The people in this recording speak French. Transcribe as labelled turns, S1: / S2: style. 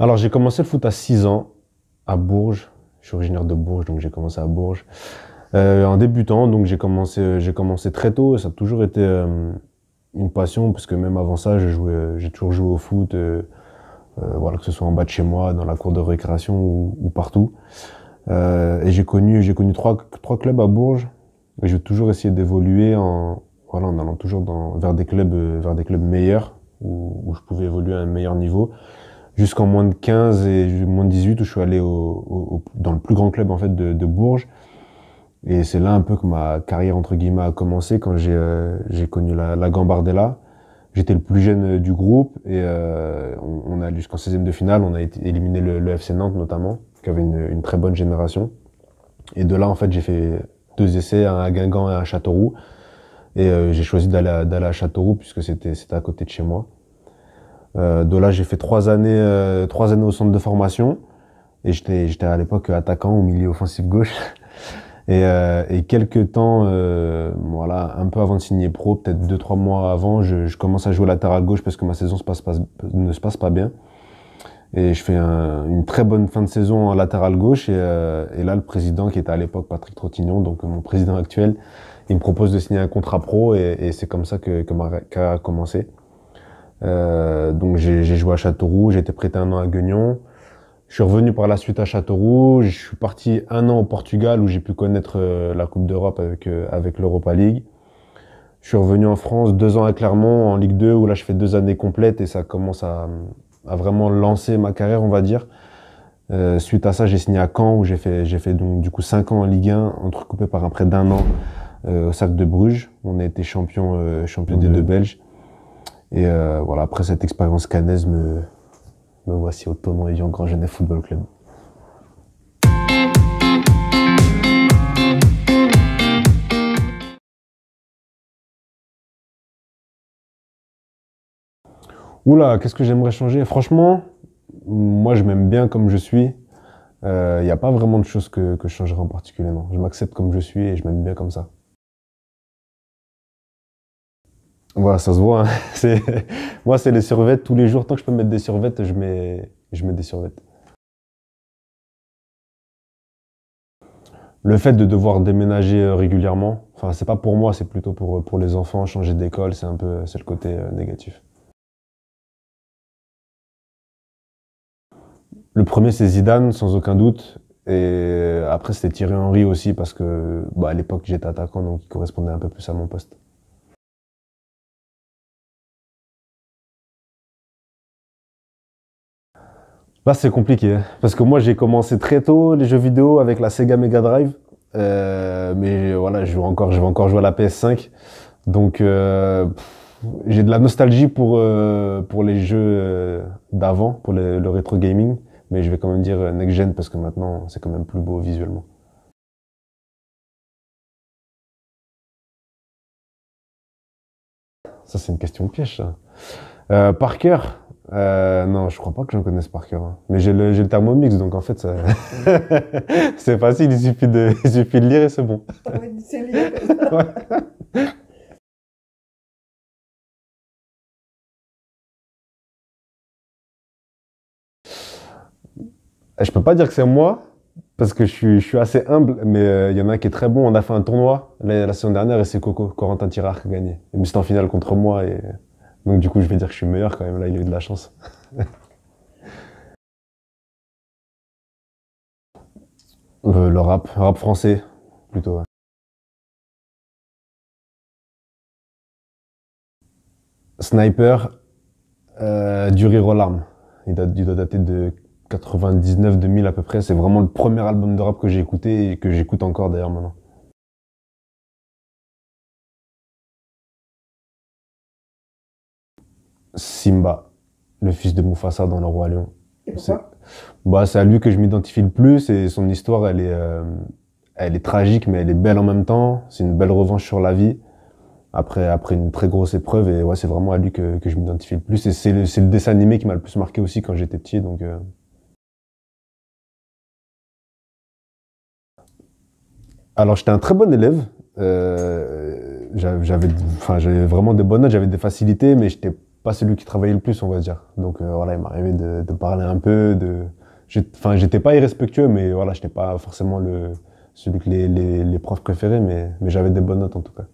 S1: Alors, j'ai commencé le foot à 6 ans, à Bourges. Je suis originaire de Bourges, donc j'ai commencé à Bourges. Euh, en débutant, donc j'ai commencé, commencé très tôt. Ça a toujours été euh, une passion, parce que même avant ça, j'ai j'ai toujours joué au foot, euh, voilà, que ce soit en bas de chez moi, dans la cour de récréation ou, partout. et j'ai connu, j'ai connu trois, trois clubs à Bourges. Et j'ai toujours essayé d'évoluer en, en allant toujours vers des clubs, vers des clubs meilleurs, où, où je pouvais évoluer à un meilleur niveau jusqu'en moins de 15 et moins de 18 où je suis allé dans le plus grand club en fait de, Bourges. Et c'est là un peu que ma carrière entre guillemets a commencé quand j'ai euh, connu la, la Gambardella. J'étais le plus jeune euh, du groupe et euh, on, on, a jusqu'en 16e de finale, on a éliminé le, FC Nantes notamment, qui avait une, très bonne génération. Et de là en fait j'ai fait deux essais, un à Guingamp et un à Châteauroux. Et j'ai choisi d'aller à, Châteauroux puisque c'était c'était à côté de chez moi. Euh, de là, j'ai fait trois années, euh, trois années au centre de formation. Et j'étais, j'étais à l'époque attaquant au milieu offensif gauche. Euh, et, quelques temps, voilà, un peu avant de signer pro, peut-être deux trois mois avant, je, commence à jouer latéral gauche parce que ma saison ne se passe pas bien. Et je fais une très bonne fin de saison en latéral gauche. Et, là, le président qui était à l'époque Patrick Trottignon, donc mon président actuel, il me propose de signer un contrat pro. Et, c'est comme ça que, que ma carrière a commencé. Euh, donc j'ai joué à Châteauroux, j'ai été prêté un an à Guignon. Je suis revenu par la suite à Châteauroux. Je suis parti un an au Portugal où j'ai pu connaître euh, la Coupe d'Europe avec euh, avec l'Europa League. Je suis revenu en France deux ans à Clermont en Ligue 2 où là je fais deux années complètes et ça commence à, vraiment lancer ma carrière on va dire. suite à ça j'ai signé à Caen où j'ai fait j'ai fait donc du coup cinq ans en Ligue 1 entrecoupé par un prêt d'un an au sac de Bruges. On a été champion champion des deux Belges. Et euh, voilà, après cette expérience cannaise, me, me voici au tonon et Grand Genève Football Club. Oula, qu'est-ce que j'aimerais changer Franchement, moi je m'aime bien comme je suis. Il euh, n'y a pas vraiment de choses que, je changerais en particulier, Je m'accepte comme je suis et je m'aime bien comme ça. Voilà, ça se voit. Hein. Moi, c'est les survettes tous les jours. Tant que je peux mettre des survettes, je mets, des survettes. Le fait de devoir déménager euh, régulièrement, enfin, c'est pas pour moi, c'est plutôt pour, les enfants. Changer d'école, c'est un peu, euh, le côté euh, négatif. Le premier, c'est Zidane, sans aucun doute. Et après, c'était Thierry Henry aussi, parce que bah, à l'époque, j'étais attaquant, donc il correspondait un peu plus à mon poste. Bah c'est compliqué. Hein. parce que moi, j'ai commencé très tôt les jeux vidéo avec la Sega Mega Drive. Euh, mais voilà, je encore, je vais encore jouer à la PS5. Donc, euh, j'ai de la nostalgie pour, euh, les jeux d'avant, pour le, le rétro gaming. Mais je vais quand même dire next gen parce que maintenant, c'est quand même plus beau visuellement. Ça, c'est une question de piège, ça. par cœur, euh, non, je crois pas que j'en connaisse par cœur. Hein. Mais j'ai le, Thermomix, donc en fait, c'est facile, il suffit, de, de lire et c'est bon. Je peux pas dire que c'est moi, parce que je suis, assez humble, mais euh, il y en a un qui est très bon. On a fait un tournoi la, saison dernière et c'est Coco, Corentin Tirard qui a gagné. Mais c'était en finale contre moi et... Donc du coup, je vais dire que je suis meilleur quand même. Là, il a eu de la chance. Euh, le rap, rap français, plutôt. Sniper, euh, du rire aux larmes. Il, il doit dater de 99-2000 à peu près. C'est vraiment le premier album de rap que j'ai écouté et que j'écoute encore d'ailleurs maintenant. Simba, le fils de Mufasa dans Le Roi Lion. bah, c'est à lui que je m'identifie le plus et son histoire, elle est, euh, elle est tragique, mais elle est belle en même temps. C'est une belle revanche sur la vie après, après une très grosse épreuve et ouais, c'est vraiment à lui que, je m'identifie le plus. Et c'est le, dessin animé qui m'a le plus marqué aussi quand j'étais petit, donc. Euh. Alors, j'étais un très bon élève. Euh, j'avais, enfin, j'avais vraiment des bonnes notes, j'avais des facilités, mais j'étais pas celui qui travaillait le plus, on va dire. Donc euh, voilà, il m'arrivait de, de parler un peu, de, enfin, j'étais pas irrespectueux, mais voilà, j'étais pas forcément le celui que les, les, les profs préféraient, mais, mais j'avais des bonnes notes en tout cas.